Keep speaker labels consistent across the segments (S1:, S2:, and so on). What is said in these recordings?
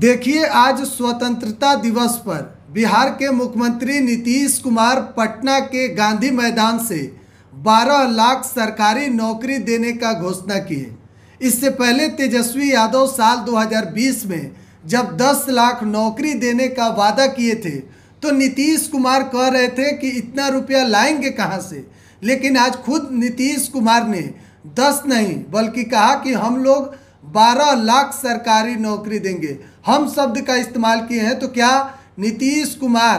S1: देखिए आज स्वतंत्रता दिवस पर बिहार के मुख्यमंत्री नीतीश कुमार पटना के गांधी मैदान से 12 लाख सरकारी नौकरी देने का घोषणा किए इससे पहले तेजस्वी यादव साल 2020 में जब 10 लाख नौकरी देने का वादा किए थे तो नीतीश कुमार कह रहे थे कि इतना रुपया लाएंगे कहाँ से लेकिन आज खुद नीतीश कुमार ने दस नहीं बल्कि कहा कि हम लोग 12 लाख सरकारी नौकरी देंगे हम शब्द का इस्तेमाल किए हैं तो क्या नीतीश कुमार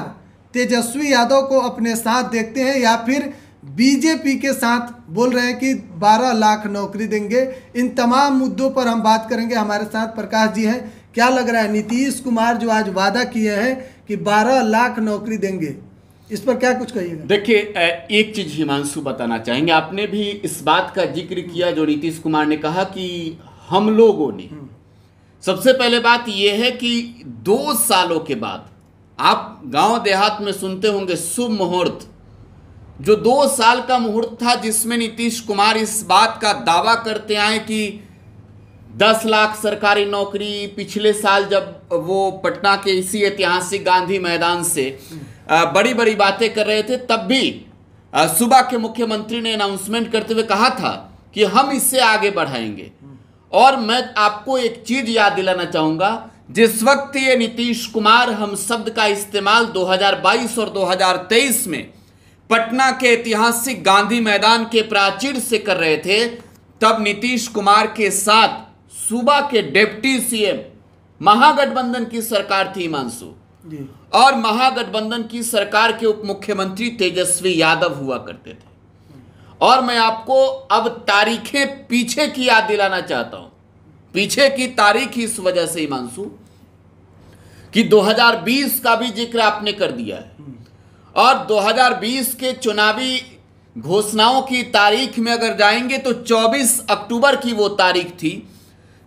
S1: तेजस्वी यादव को अपने साथ देखते हैं या फिर बीजेपी के साथ बोल रहे हैं कि 12 लाख नौकरी देंगे इन तमाम मुद्दों पर हम बात करेंगे हमारे साथ प्रकाश जी हैं क्या लग रहा है नीतीश कुमार जो आज वादा किए हैं कि 12 लाख नौकरी देंगे इस पर क्या कुछ कहिएगा
S2: देखिए एक चीज हिमांशु बताना चाहेंगे आपने भी इस बात का जिक्र किया जो नीतीश कुमार ने कहा कि हम लोगों ने सबसे पहले बात यह है कि दो सालों के बाद आप गांव देहात में सुनते होंगे शुभ मुहूर्त जो दो साल का मुहूर्त था जिसमें नीतीश कुमार इस बात का दावा करते आए कि दस लाख सरकारी नौकरी पिछले साल जब वो पटना के इसी ऐतिहासिक गांधी मैदान से बड़ी बड़ी बातें कर रहे थे तब भी सुबह के मुख्यमंत्री ने अनाउंसमेंट करते हुए कहा था कि हम इससे आगे बढ़ाएंगे और मैं आपको एक चीज याद दिलाना चाहूंगा जिस वक्त ये नीतीश कुमार हम शब्द का इस्तेमाल 2022 और 2023 में पटना के ऐतिहासिक गांधी मैदान के प्राचीर से कर रहे थे तब नीतीश कुमार के साथ सूबा के डिप्टी सीएम महागठबंधन की सरकार थी मानसू और महागठबंधन की सरकार के उप मुख्यमंत्री तेजस्वी यादव हुआ करते थे और मैं आपको अब तारीखें पीछे की याद दिलाना चाहता हूं पीछे की तारीख इस वजह से हिमांशु कि 2020 का भी जिक्र आपने कर दिया है और 2020 के चुनावी घोषणाओं की तारीख में अगर जाएंगे तो 24 अक्टूबर की वो तारीख थी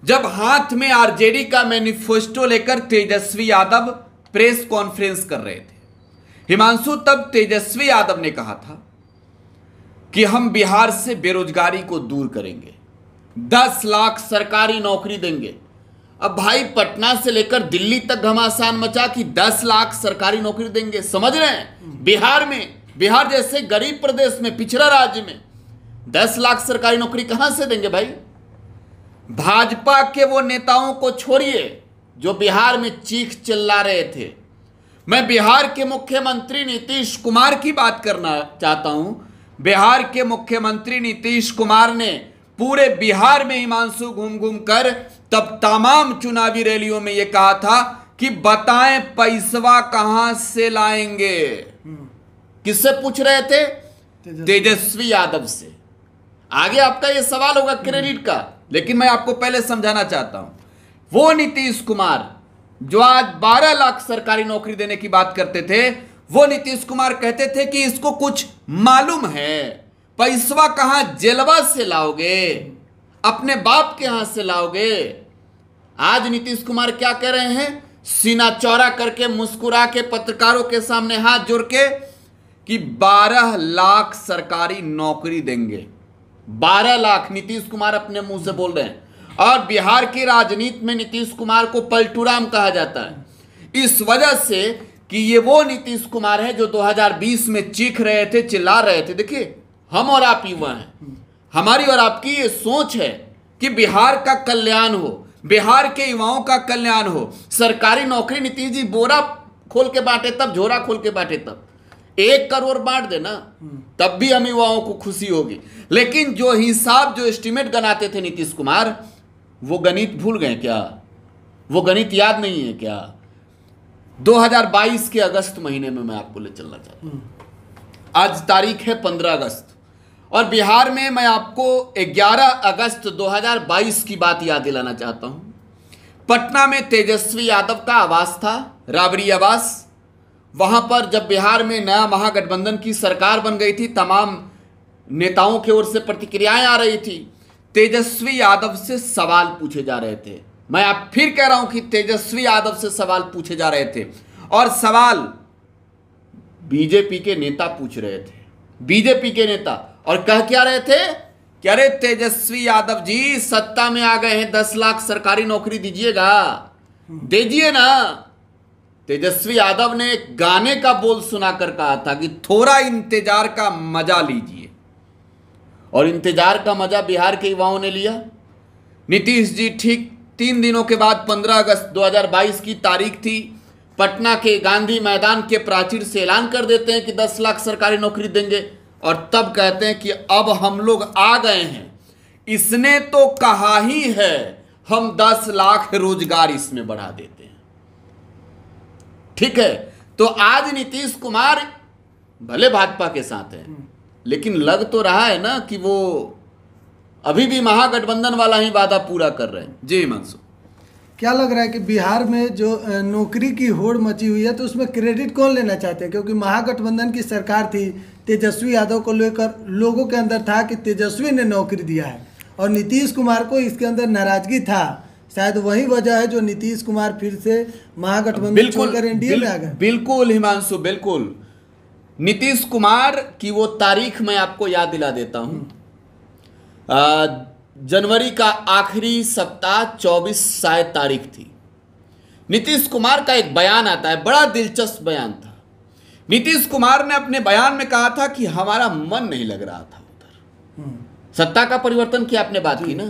S2: जब हाथ में आरजेडी का मैनिफेस्टो लेकर तेजस्वी यादव प्रेस कॉन्फ्रेंस कर रहे थे हिमांशु तब तेजस्वी यादव ने कहा था कि हम बिहार से बेरोजगारी को दूर करेंगे दस लाख सरकारी नौकरी देंगे अब भाई पटना से लेकर दिल्ली तक घमासान मचा कि दस लाख सरकारी नौकरी देंगे समझ रहे हैं बिहार में बिहार जैसे गरीब प्रदेश में पिछड़ा राज्य में दस लाख सरकारी नौकरी कहां से देंगे भाई भाजपा के वो नेताओं को छोड़िए जो बिहार में चीख चिल्ला रहे थे मैं बिहार के मुख्यमंत्री नीतीश कुमार की बात करना चाहता हूं बिहार के मुख्यमंत्री नीतीश कुमार ने पूरे बिहार में हिमांशु घूम घूम कर तब तमाम चुनावी रैलियों में यह कहा था कि बताएं पैसवा कहां से लाएंगे किससे पूछ रहे थे तेजस्वी यादव से आगे आपका यह सवाल होगा क्रेडिट का लेकिन मैं आपको पहले समझाना चाहता हूं वो नीतीश कुमार जो आज 12 लाख सरकारी नौकरी देने की बात करते थे वो नीतीश कुमार कहते थे कि इसको कुछ मालूम है पैसवा कहा जेलवा से लाओगे अपने बाप के यहां से लाओगे आज नीतीश कुमार क्या कह रहे हैं सीना चौरा करके मुस्कुरा के पत्रकारों के सामने हाथ जोड़ के कि 12 लाख सरकारी नौकरी देंगे 12 लाख नीतीश कुमार अपने मुंह से बोल रहे हैं और बिहार की राजनीति में नीतीश कुमार को पलटूराम कहा जाता है इस वजह से कि ये वो नीतीश कुमार है जो 2020 में चीख रहे थे चिल्ला रहे थे देखिए हम और आप युवा हैं हमारी और आपकी ये सोच है कि बिहार का कल्याण हो बिहार के युवाओं का कल्याण हो सरकारी नौकरी नीतीश जी बोरा खोल के बांटे तब झोरा खोल के बांटे तब एक करोड़ बांट देना तब भी हम युवाओं को खुशी होगी लेकिन जो हिसाब जो एस्टिमेट गनाते थे नीतीश कुमार वो गणित भूल गए क्या वो गणित याद नहीं है क्या 2022 के अगस्त महीने में मैं आपको ले चलना चाहता हूँ आज तारीख है 15 अगस्त और बिहार में मैं आपको 11 अगस्त 2022 की बात याद दिलाना चाहता हूँ पटना में तेजस्वी यादव का आवास था राबड़ी आवास वहाँ पर जब बिहार में नया महागठबंधन की सरकार बन गई थी तमाम नेताओं की ओर से प्रतिक्रियाएं आ रही थी तेजस्वी यादव से सवाल पूछे जा रहे थे मैं आप फिर कह रहा हूं कि तेजस्वी यादव से सवाल पूछे जा रहे थे और सवाल बीजेपी के नेता पूछ रहे थे बीजेपी के नेता और कह क्या रहे थे कि अरे तेजस्वी यादव जी सत्ता में आ गए हैं दस लाख सरकारी नौकरी दीजिएगा दीजिए ना तेजस्वी यादव ने एक गाने का बोल सुनाकर कहा था कि थोड़ा इंतजार का मजा लीजिए और इंतजार का मजा बिहार के युवाओं ने लिया नीतीश जी ठीक तीन दिनों के बाद 15 अगस्त 2022 की तारीख थी पटना के गांधी मैदान के प्राचीर से ऐलान कर देते हैं कि 10 लाख सरकारी नौकरी देंगे और तब कहते हैं कि अब हम लोग आ गए हैं इसने तो कहा ही है हम 10 लाख रोजगार इसमें बढ़ा देते हैं ठीक है तो आज नीतीश कुमार भले भाजपा के साथ है लेकिन लग तो रहा है ना कि वो अभी भी महागठबंधन वाला ही वादा पूरा कर रहे हैं जी मंसूर
S1: क्या लग रहा है कि बिहार में जो नौकरी की होड़ मची हुई है तो उसमें क्रेडिट कौन लेना चाहते हैं क्योंकि महागठबंधन की सरकार थी तेजस्वी यादव को लेकर लोगों के अंदर था कि तेजस्वी ने नौकरी दिया है और नीतीश कुमार को इसके अंदर नाराजगी था शायद वही वजह है जो नीतीश कुमार फिर
S2: से महागठबंधन एनडीए में आ गए बिल्कुल हिमांशु बिल्कुल नीतीश कुमार की वो तारीख मैं आपको याद दिला देता हूँ जनवरी का आखिरी सप्ताह चौबीस साय तारीख थी नीतीश कुमार का एक बयान आता है बड़ा दिलचस्प बयान था नीतीश कुमार ने अपने बयान में कहा था कि हमारा मन नहीं लग रहा था उधर हम्म। सत्ता का परिवर्तन की आपने बात की ना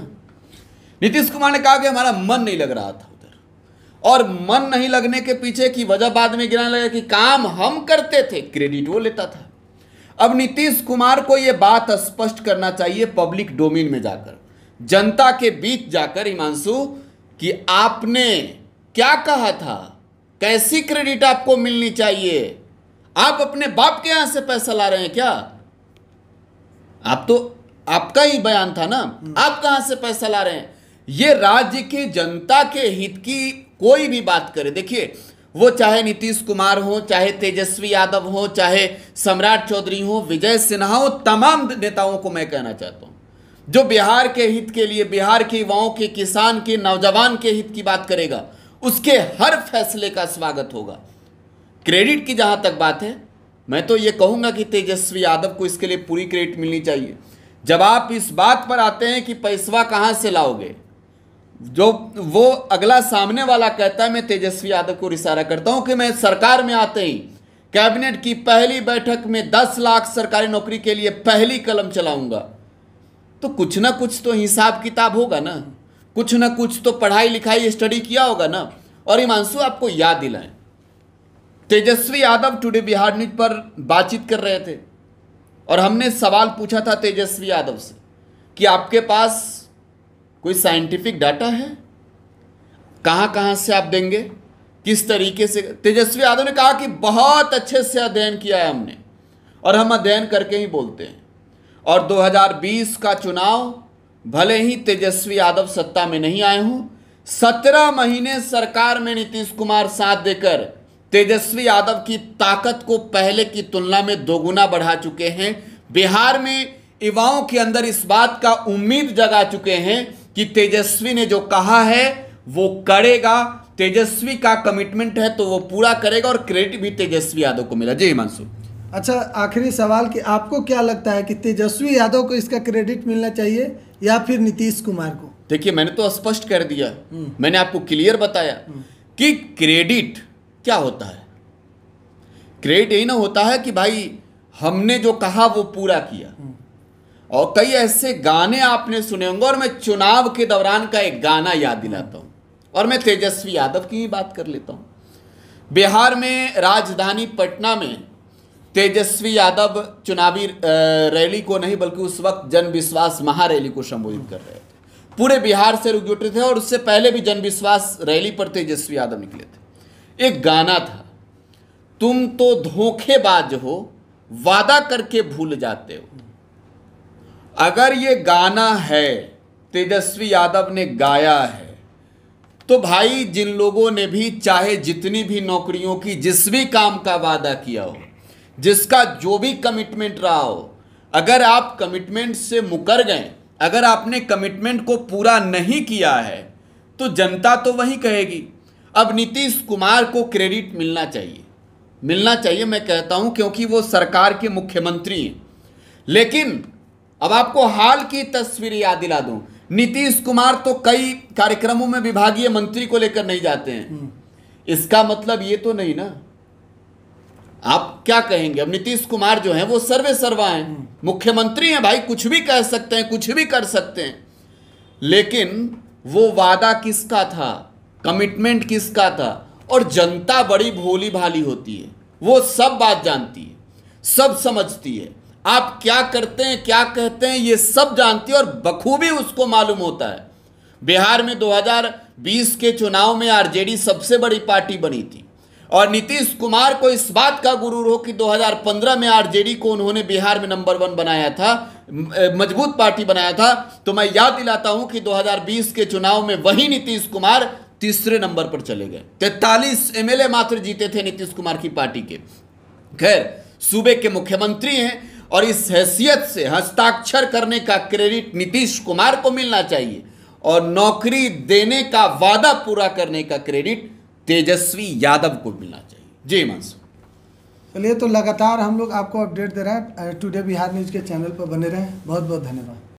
S2: नीतीश कुमार ने कहा कि हमारा मन नहीं लग रहा था उधर और मन नहीं लगने के पीछे की वजह बाद में गिराने लगा कि काम हम करते थे क्रेडिट वो लेता था अब नीतीश कुमार को यह बात स्पष्ट करना चाहिए पब्लिक डोमेन में जाकर जनता के बीच जाकर हिमांशु कि आपने क्या कहा था कैसी क्रेडिट आपको मिलनी चाहिए आप अपने बाप के यहां से पैसा ला रहे हैं क्या आप तो आपका ही बयान था ना हम्म। आप कहां से पैसा ला रहे हैं ये राज्य की जनता के हित की कोई भी बात करे देखिए वो चाहे नीतीश कुमार हो चाहे तेजस्वी यादव हो चाहे सम्राट चौधरी हो विजय सिन्हा हो तमाम नेताओं को मैं कहना चाहता हूँ जो बिहार के हित के लिए बिहार के युवाओं के किसान के नौजवान के हित की बात करेगा उसके हर फैसले का स्वागत होगा क्रेडिट की जहां तक बात है मैं तो ये कहूंगा कि तेजस्वी यादव को इसके लिए पूरी क्रेडिट मिलनी चाहिए जब आप इस बात पर आते हैं कि पैसवा कहाँ से लाओगे जो वो अगला सामने वाला कहता है मैं तेजस्वी यादव को इशारा करता हूं कि मैं सरकार में आते ही कैबिनेट की पहली बैठक में दस लाख सरकारी नौकरी के लिए पहली कलम चलाऊंगा तो कुछ ना कुछ तो हिसाब किताब होगा ना कुछ ना कुछ तो पढ़ाई लिखाई स्टडी किया होगा ना और हिमांशु आपको याद दिलाएं तेजस्वी यादव टुडे बिहार न्यूज पर बातचीत कर रहे थे और हमने सवाल पूछा था तेजस्वी यादव से कि आपके पास कोई साइंटिफिक डाटा है कहाँ कहाँ से आप देंगे किस तरीके से तेजस्वी यादव ने कहा कि बहुत अच्छे से अध्ययन किया है हमने और हम अध्ययन करके ही बोलते हैं और 2020 का चुनाव भले ही तेजस्वी यादव सत्ता में नहीं आए हों सत्रह महीने सरकार में नीतीश कुमार साथ देकर तेजस्वी यादव की ताकत को पहले की तुलना में दोगुना बढ़ा चुके हैं बिहार में युवाओं के अंदर इस बात का उम्मीद जगा चुके हैं कि तेजस्वी ने जो कहा है वो करेगा तेजस्वी का कमिटमेंट है तो वो पूरा करेगा और क्रेडिट भी तेजस्वी यादव को मिला जी हिमांशु अच्छा
S1: आखिरी सवाल कि आपको क्या लगता है कि तेजस्वी यादव को इसका क्रेडिट मिलना चाहिए या
S2: फिर नीतीश कुमार को देखिए मैंने तो स्पष्ट कर दिया हम्म। मैंने आपको क्लियर बताया हम्म। कि क्रेडिट क्या होता है क्रेडिट यही ना होता है कि भाई हमने जो कहा वो पूरा किया हम्म। और कई ऐसे गाने आपने सुने होंगे और मैं चुनाव के दौरान का एक गाना याद दिलाता हूं और मैं तेजस्वी यादव की ही बात कर लेता हूं बिहार में राजधानी पटना में तेजस्वी यादव चुनावी रैली को नहीं बल्कि उस वक्त जन विश्वास महारैली को संबोधित कर रहे थे पूरे बिहार से रुक जुटे थे और उससे पहले भी जन विश्वास रैली पर तेजस्वी यादव निकले थे एक गाना था तुम तो धोखेबाज हो वादा करके भूल जाते हो अगर ये गाना है तेजस्वी यादव ने गाया है तो भाई जिन लोगों ने भी चाहे जितनी भी नौकरियों की जिस भी काम का वादा किया हो जिसका जो भी कमिटमेंट रहा हो अगर आप कमिटमेंट से मुकर गए अगर आपने कमिटमेंट को पूरा नहीं किया है तो जनता तो वही कहेगी अब नीतीश कुमार को क्रेडिट मिलना चाहिए मिलना चाहिए मैं कहता हूं क्योंकि वो सरकार के मुख्यमंत्री हैं लेकिन अब आपको हाल की तस्वीर याद दिला दूं नीतीश कुमार तो कई कार्यक्रमों में विभागीय मंत्री को लेकर नहीं जाते हैं हम्म। इसका मतलब ये तो नहीं ना आप क्या कहेंगे अब नीतीश कुमार जो है वो सर्वे सर्वा है हम्म। मुख्यमंत्री हैं भाई कुछ भी कह सकते हैं कुछ भी कर सकते हैं लेकिन वो वादा किसका था कमिटमेंट किसका था और जनता बड़ी भोली भाली होती है वो सब बात जानती है सब समझती है आप क्या करते हैं क्या कहते हैं ये सब जानती है और बखूबी उसको मालूम होता है बिहार में 2020 के चुनाव में आरजेडी सबसे बड़ी पार्टी बनी थी और नीतीश कुमार को इस बात का गुरूर हो कि 2015 में आरजेडी को उन्होंने बिहार में नंबर वन बनाया था मजबूत पार्टी बनाया था तो मैं याद दिलाता हूं कि 2020 के चुनाव में वही नीतीश कुमार तीसरे नंबर पर चले गए तैतालीस एमएलए मात्र जीते थे नीतीश कुमार की पार्टी के खैर सूबे के मुख्यमंत्री हैं और इस हैसियत से हस्ताक्षर करने का क्रेडिट नीतीश कुमार को मिलना चाहिए और नौकरी देने का वादा पूरा करने का क्रेडिट तेजस्वी यादव को मिलना चाहिए जी मानसूर
S1: चलिए तो लगातार हम लोग आपको अपडेट दे रहे हैं टुडे बिहार न्यूज़ के चैनल पर बने रहें बहुत बहुत धन्यवाद